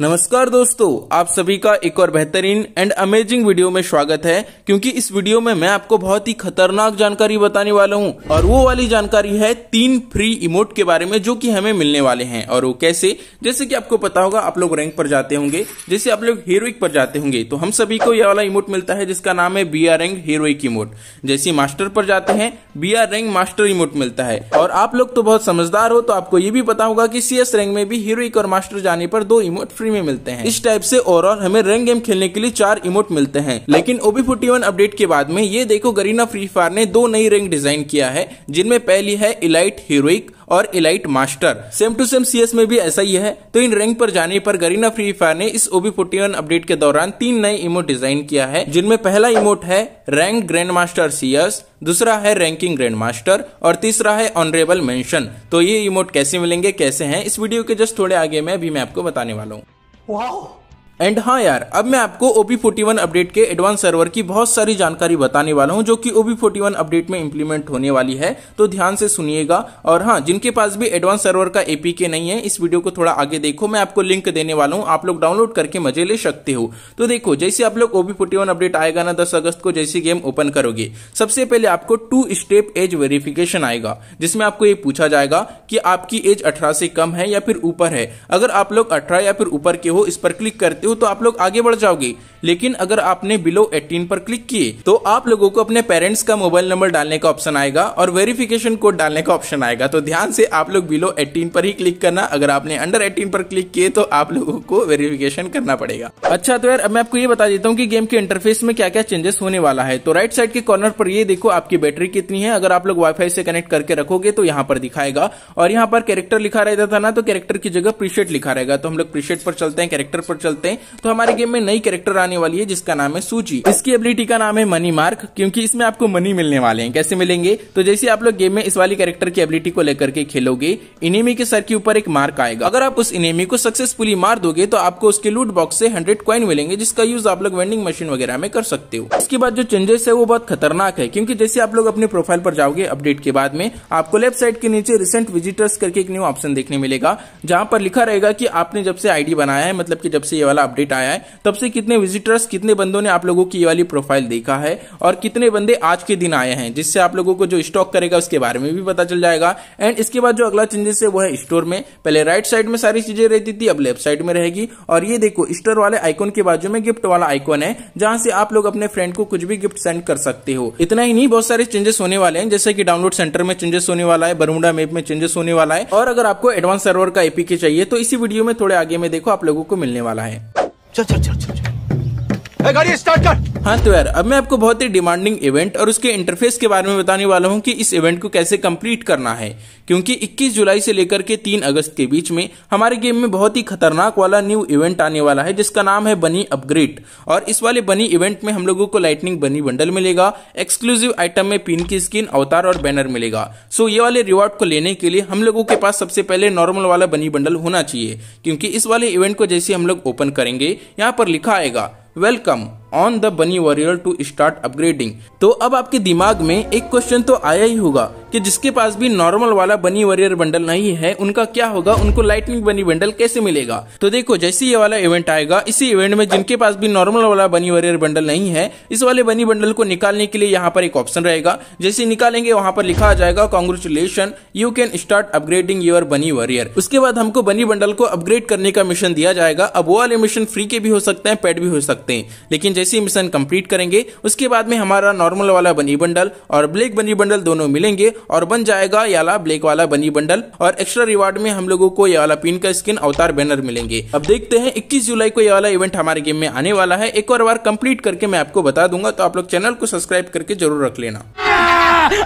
नमस्कार दोस्तों आप सभी का एक और बेहतरीन एंड अमेजिंग वीडियो में स्वागत है क्योंकि इस वीडियो में मैं आपको बहुत ही खतरनाक जानकारी बताने वाला हूं और वो वाली जानकारी है तीन फ्री इमोट के बारे में जो कि हमें मिलने वाले हैं और वो कैसे जैसे कि आपको पता होगा आप लोग रैंक पर जाते होंगे जैसे आप लोग हीरोइक पर जाते होंगे तो हम सभी को यह वाला इमोट मिलता है जिसका नाम है B R rank heroic emote जैसे मास्टर पर जाते हैं B R rank master emote मिलता है और आप लोग तो बहुत समझदार हो तो आपको ये भी पता होगा की सीएस रैंक में भी हीरोइक और मास्टर जाने पर दो इमोट फ्री कंट्री में मिलते हैं इस टाइप से ओवरऑल हमें रंग गेम खेलने के लिए चार इमोट मिलते हैं लेकिन ओबी फोर्टी वन अपडेट के बाद में ये देखो गरीना फ्री फायर ने दो नई रैंक डिजाइन किया है जिनमें पहली है इलाइट हीरोइक और elite master same to same CS में भी ऐसा ही है तो इन रैंक पर जाने पर गरीना फ्री फायर ने इस ओबी फोर्टी वन अपडेट के दौरान तीन नए इमोट डिजाइन किया है जिनमें पहला इमोट है रैंक ग्रैंड मास्टर सीएस दूसरा है रैंकिंग ग्रैंड मास्टर और तीसरा है ऑनरेबल मेंशन तो ये इमोट कैसे मिलेंगे कैसे हैं इस वीडियो के जस्ट थोड़े आगे में अभी मैं आपको बताने वाला हूँ Wow! एंड हाँ यार अब मैं आपको ओपी फोर्टी वन अपडेट के एडवांस सर्वर की बहुत सारी जानकारी बताने वाला हूँ जो कि ओपी फोर्टी वन अपडेट में इम्प्लीमेंट होने वाली है तो ध्यान से सुनिएगा और हाँ जिनके पास भी एडवांस सर्वर का एपीके नहीं है इस वीडियो को थोड़ा आगे देखो मैं आपको लिंक देने वाला हूँ आप लोग डाउनलोड करके मजे ले सकते हो तो देखो जैसे आप लोग ओपी फोर्टी वन अपडेट आएगा ना दस अगस्त को जैसे गेम ओपन करोगे सबसे पहले आपको टू स्टेप एज वेरिफिकेशन आएगा जिसमें आपको ये पूछा जाएगा कि आपकी एज अठारह से कम है या फिर ऊपर है अगर आप लोग अठारह या फिर ऊपर के हो इस पर क्लिक करते करती तो आप लोग आगे बढ़ जाओगे लेकिन अगर आपने बिलो 18 पर क्लिक किए तो आप लोगों को अपने पेरेंट्स का मोबाइल नंबर डालने का ऑप्शन आएगा और वेरिफिकेशन कोड डालने का ऑप्शन आएगा तो ध्यान से आप लोग बिलो 18 पर ही क्लिक करना अगर आपने अंडर 18 पर क्लिक किए तो आप लोगों को वेरिफिकेशन करना पड़ेगा अच्छा तो यार अब मैं आपको ये बता देता हूँ की गेम के इंटरफेस में क्या क्या चेंजेस होने वाला है तो राइट साइड के कॉर्नर पर ये देखो आपकी बैटरी कितनी है अगर आप लोग वाईफाई से कनेक्ट करके रखोगे तो यहाँ पर दिखाएगा और यहाँ पर कैरेक्टर लिखा रहता था ना तो कैरेक्टर की जगह प्रीशेट लिखा रहेगा तो हम लोग प्रीशेट पर चलते हैं कैरेक्टर पर चलते हैं तो हमारे गेम में नई कैरेक्टर आने वाली है जिसका नाम है सूची इसकी एबिलिटी का नाम है मनी मार्क क्योंकि इसमें आपको मनी मिलने वाले हैं कैसे मिलेंगे तो जैसे आप लोग गेम में इस वाली कैरेक्टर की एबिलिटी को लेकर के खेलोगे इनेमी के सर के ऊपर एक मार्क आएगा अगर आप उस इनेमी को सक्सेसफुली मार दोगे तो आपको उसके लूट बॉक्स से हंड्रेड कॉइन मिलेंगे जिसका यूज आप लोग वेंडिंग मशीन वगैरह में कर सकते हो इसके बाद जो चेंजेस है वो बहुत खतरनाक है क्योंकि जैसे आप लोग अपने प्रोफाइल पर जाओगे अपडेट के बाद में आपको लेफ्ट साइड के नीचे रिसेंट विजिटर्स करके एक न्यू ऑप्शन देखने मिलेगा जहां पर लिखा रहेगा कि आपने जब से आईडी बनाया है मतलब कि जब से ये वाला अपडेट आया है तब से कितने विजिट विजिटर्स कितने बंदों ने आप लोगों की ये वाली प्रोफाइल देखा है और कितने बंदे आज के दिन आए हैं जिससे आप लोगों को जो स्टॉक करेगा उसके बारे में भी पता चल जाएगा एंड इसके बाद जो अगला चेंजेस है वो है स्टोर में पहले राइट साइड में सारी चीजें रहती थी अब लेफ्ट साइड में रहेगी और ये देखो स्टोर वाले आइकॉन के बाजू में गिफ्ट वाला आइकॉन है जहां से आप लोग अपने फ्रेंड को कुछ भी गिफ्ट सेंड कर सकते हो इतना ही नहीं बहुत सारे चेंजेस होने वाले हैं जैसे कि डाउनलोड सेंटर में चेंजेस होने वाला है बरमुडा मेप में चेंजेस होने वाला है और अगर आपको एडवांस सर्वर का एपीके चाहिए तो इसी वीडियो में थोड़े आगे में देखो आप लोगों को मिलने वाला है चल चल चल गाड़ी स्टार्ट कर हाँ तो यार अब मैं आपको बहुत ही डिमांडिंग इवेंट और उसके इंटरफेस के बारे में बताने वाला हूँ कि इस इवेंट को कैसे कंप्लीट करना है क्योंकि 21 जुलाई से लेकर के 3 अगस्त के बीच में हमारे गेम में बहुत ही खतरनाक वाला न्यू इवेंट आने वाला है जिसका नाम है बनी अपग्रेड और इस वाले बनी इवेंट में हम लोगों को लाइटनिंग बनी बंडल मिलेगा एक्सक्लूसिव आइटम में पिन की स्किन अवतार और बैनर मिलेगा सो ये वाले रिवॉर्ड को लेने के लिए हम लोगों के पास सबसे पहले नॉर्मल वाला बनी बंडल होना चाहिए क्योंकि इस वाले इवेंट को जैसे हम लोग ओपन करेंगे यहाँ पर लिखा आएगा Welcome. On the bunny warrior to start upgrading तो अब आपके दिमाग में एक क्वेश्चन तो आया ही होगा कि जिसके पास भी नॉर्मल वाला बनी वॉरियर बंडल नहीं है उनका क्या होगा उनको लाइटनिंग बनी बंडल कैसे मिलेगा तो देखो जैसे ये वाला इवेंट आएगा इसी इवेंट में जिनके पास भी नॉर्मल वाला बनी वॉरियर बंडल नहीं है इस वाले बनी बंडल को निकालने के लिए यहाँ पर एक ऑप्शन रहेगा जैसे निकालेंगे वहां पर लिखा जाएगा congratulation you can start upgrading your bunny warrior उसके बाद हमको बनी बंडल को अपग्रेड करने का मिशन दिया जाएगा अब वो वाले मिशन फ्री के भी हो सकते हैं पेड भी हो सकते हैं लेकिन जैसे ही मिशन कंप्लीट करेंगे उसके बाद में हमारा नॉर्मल वाला बनी बंडल और ब्लैक बनी बंडल दोनों मिलेंगे और बन जाएगा ये वाला ब्लैक वाला बनी बंडल और एक्स्ट्रा रिवार्ड में हम लोगों को ये वाला पिन का स्किन अवतार बैनर मिलेंगे अब देखते हैं इक्कीस जुलाई को ये वाला इवेंट हमारे गेम में आने वाला है एक और बार कम्प्लीट करके मैं आपको बता दूंगा तो आप लोग चैनल को सब्सक्राइब करके जरूर रख लेना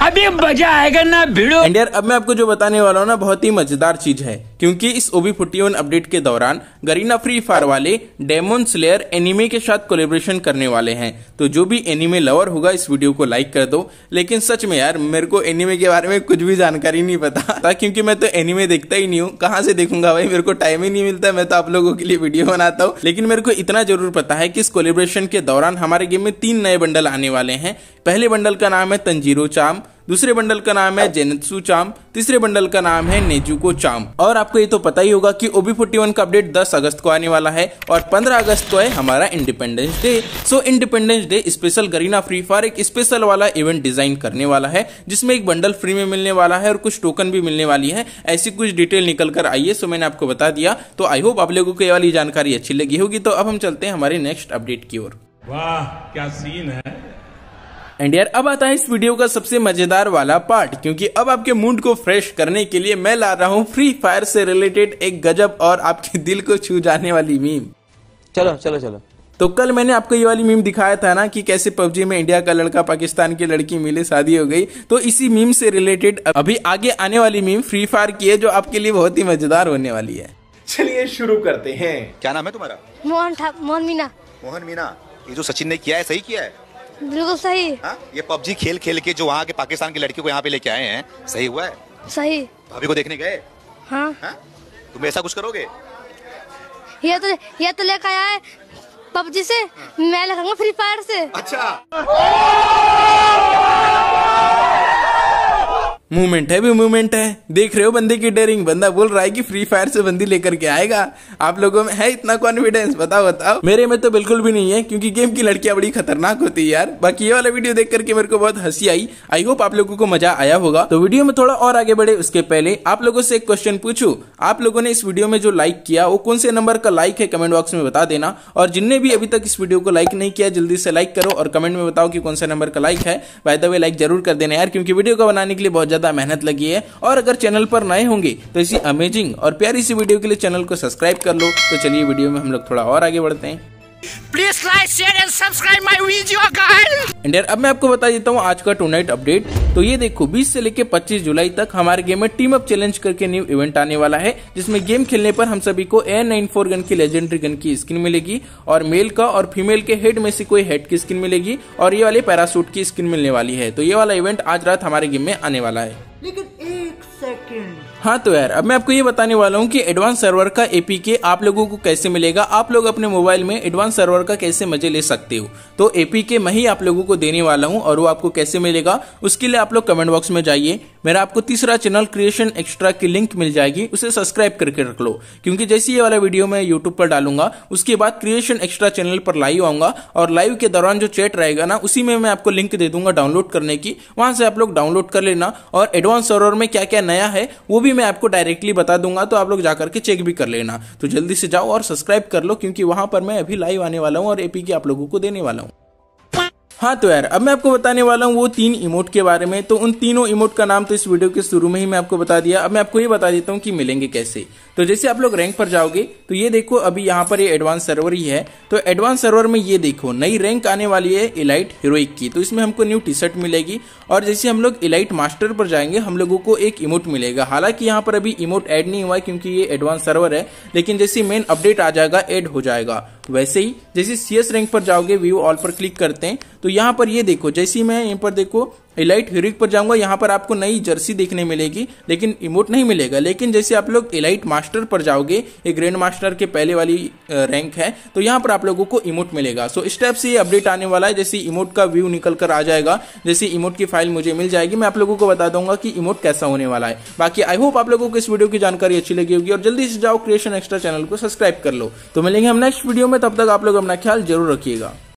अभी मजा आएगा ना भिड़ो एंड यार अब मैं आपको जो बताने वाला हूँ ना बहुत ही मजेदार चीज है क्योंकि इस ओबी फोर्टी अपडेट के दौरान गरीना फ्री फायर वाले डेमोन स्लेयर एनिमे के साथ कोलेब्रेशन करने वाले हैं तो जो भी एनिमे लवर होगा इस वीडियो को लाइक कर दो लेकिन सच में यार मेरे को एनिमे के बारे में कुछ भी जानकारी नहीं पता क्योंकि मैं तो एनिमे देखता ही नहीं हूँ कहाँ से देखूंगा भाई मेरे को टाइम ही नहीं मिलता मैं तो आप लोगों के लिए वीडियो बनाता हूँ लेकिन मेरे को इतना जरूर पता है की इस कोलिब्रेशन के दौरान हमारे गेम में तीन नए बंडल आने वाले हैं पहले बंडल का नाम है तंजीरो चाम दूसरे बंडल का नाम है जेनेत्सु चाम तीसरे बंडल का नाम है नेजुको चाम और आपको ये तो पता ही होगा कि ओबी फोर्टी वन का अपडेट 10 अगस्त को आने वाला है और 15 अगस्त को है हमारा independence day so independence day special Garena free fire एक स्पेशल वाला इवेंट डिजाइन करने वाला है जिसमें एक बंडल फ्री में मिलने वाला है और कुछ टोकन भी मिलने वाली है ऐसी कुछ डिटेल निकल कर आई है सो मैंने आपको बता दिया तो आई होप आप लोगों को ये वाली जानकारी अच्छी लगी होगी तो अब हम चलते हैं हमारे नेक्स्ट अपडेट की ओर वाह क्या सीन है एंड यार अब आता है इस वीडियो का सबसे मजेदार वाला पार्ट क्योंकि अब आपके मूड को फ्रेश करने के लिए मैं ला रहा हूँ फ्री फायर से रिलेटेड एक गजब और आपके दिल को छू जाने वाली मीम चलो चलो चलो तो कल मैंने आपको ये वाली मीम दिखाया था ना कि कैसे पबजी में इंडिया का लड़का पाकिस्तान की लड़की मिले शादी हो गई तो इसी मीम से रिलेटेड अभी आगे आने वाली मीम फ्री फायर की है जो आपके लिए बहुत ही मजेदार होने वाली है चलिए शुरू करते हैं क्या नाम है तुम्हारा मोहन मोहन मीना मोहन मीना ये जो सचिन ने किया है सही किया है बिल्कुल सही हा? ये पबजी खेल खेल के जो वहाँ के पाकिस्तान की लड़की को यहाँ पे लेके आए हैं सही हुआ है सही भाभी को देखने गए हाँ। हाँ? तुम ऐसा कुछ करोगे ये तो ये तो लेकर आया है पबजी से हाँ। मैं लगाऊंगा फ्री फायर से अच्छा मूवमेंट है भी मूवमेंट है देख रहे हो बंदे की डेरिंग बंदा बोल रहा है कि फ्री फायर से बंदी लेकर के आएगा आप लोगों में है इतना कॉन्फिडेंस बताओ बताओ मेरे में तो बिल्कुल भी नहीं है क्योंकि गेम की लड़कियां बड़ी खतरनाक होती है यार बाकी ये वाला वीडियो देख करके मेरे को बहुत हंसी आई आई होप आप लोगों को मजा आया होगा तो वीडियो में थोड़ा और आगे बढ़े उसके पहले आप लोगों से एक क्वेश्चन पूछू आप लोगों ने इस वीडियो में जो लाइक किया वो कौन से नंबर का लाइक है कमेंट बॉक्स में बता देना और जिनने भी अभी तक इस वीडियो को लाइक नहीं किया जल्दी से लाइक करो और कमेंट में बताओ कि कौन सा नंबर का लाइक है बाय द वे लाइक जरूर कर देना यार क्योंकि वीडियो को बनाने के लिए बहुत ज्यादा ज़्यादा मेहनत लगी है और अगर चैनल पर नए होंगे तो इसी अमेजिंग और प्यारी सी वीडियो के लिए चैनल को सब्सक्राइब कर लो तो चलिए वीडियो में हम लोग थोड़ा और आगे बढ़ते हैं please like share and subscribe my video guys and यार अब मैं आपको बता देता हूँ आज का नाइट अपडेट तो ये देखो 20 से लेके 25 जुलाई तक हमारे गेम में टीम अप चैलेंज करके न्यू इवेंट आने वाला है जिसमें गेम खेलने पर हम सभी को ए नाइन फोर गन की लेजेंडरी गन की स्किन मिलेगी और मेल का और फीमेल के हेड में से कोई हेड की स्किन मिलेगी और ये वाले पैरासूट की स्किन मिलने वाली है तो ये वाला इवेंट आज रात हमारे गेम में आने वाला है लेकिन एक सेकेंड हाँ तो यार अब मैं आपको ये बताने वाला हूँ कि एडवांस सर्वर का एपीके आप लोगों को कैसे मिलेगा आप लोग अपने मोबाइल में एडवांस सर्वर का कैसे मजे ले सकते हो तो एपीके मैं ही आप लोगों को देने वाला हूँ और वो आपको कैसे मिलेगा उसके लिए आप लोग कमेंट बॉक्स में जाइए मेरा आपको तीसरा चैनल क्रिएशन एक्स्ट्रा की लिंक मिल जाएगी उसे सब्सक्राइब करके रख लो क्योंकि जैसे ये वाला वीडियो मैं यूट्यूब पर डालूंगा उसके बाद क्रिएशन एक्स्ट्रा चैनल पर लाइव आऊंगा और लाइव के दौरान जो चैट रहेगा ना उसी में मैं आपको लिंक दे दूंगा डाउनलोड करने की वहां से आप लोग डाउनलोड कर लेना और एडवांस सर्वर में क्या क्या नया है वो भी मैं आपको डायरेक्टली बता दूंगा तो आप लोग जाकर के चेक भी कर लेना तो जल्दी से जाओ और सब्सक्राइब कर लो क्योंकि वहां पर मैं अभी लाइव आने वाला हूँ और एपी की आप लोगों को देने वाला हूँ हाँ तो यार अब मैं आपको बताने वाला हूँ वो तीन इमोट के बारे में तो उन तीनों इमोट का नाम तो इस वीडियो के शुरू में ही मैं आपको बता दिया अब मैं आपको ये बता देता हूँ कि मिलेंगे कैसे तो जैसे आप लोग रैंक पर जाओगे तो ये देखो अभी यहाँ पर ये एडवांस सर्वर ही है तो एडवांस सर्वर में ये देखो नई रैंक आने वाली है इलाइट हीरोइक की तो इसमें हमको न्यू टी शर्ट मिलेगी और जैसे हम लोग इलाइट मास्टर पर जाएंगे हम लोगों को एक इमोट मिलेगा हालांकि यहाँ पर अभी इमोट एड नहीं हुआ क्योंकि ये एडवांस सर्वर है लेकिन जैसे मेन अपडेट आ जाएगा एड हो जाएगा वैसे ही जैसे सीएस रैंक पर जाओगे व्यू ऑल पर क्लिक करते हैं तो यहां पर ये देखो जैसे ही मैं यहां पर देखो इलाइट हीरोइक पर जाऊंगा यहाँ पर आपको नई जर्सी देखने मिलेगी लेकिन इमोट नहीं मिलेगा लेकिन जैसे आप लोग इलाइट मास्टर पर जाओगे ये ग्रैंड मास्टर के पहले वाली रैंक है तो यहाँ पर आप लोगों को इमोट मिलेगा सो इस टाइप से ये अपडेट आने वाला है जैसे इमोट का व्यू निकल कर आ जाएगा जैसे इमोट की फाइल मुझे मिल जाएगी मैं आप लोगों को बता दूंगा कि इमोट कैसा होने वाला है बाकी आई होप आप लोगों को इस वीडियो की जानकारी अच्छी लगी होगी और जल्दी से जाओ क्रिएशन एक्स्ट्रा चैनल को सब्सक्राइब कर लो तो मिलेंगे हम नेक्स्ट वीडियो में तब तक आप लोग अपना ख्याल जरूर रखिएगा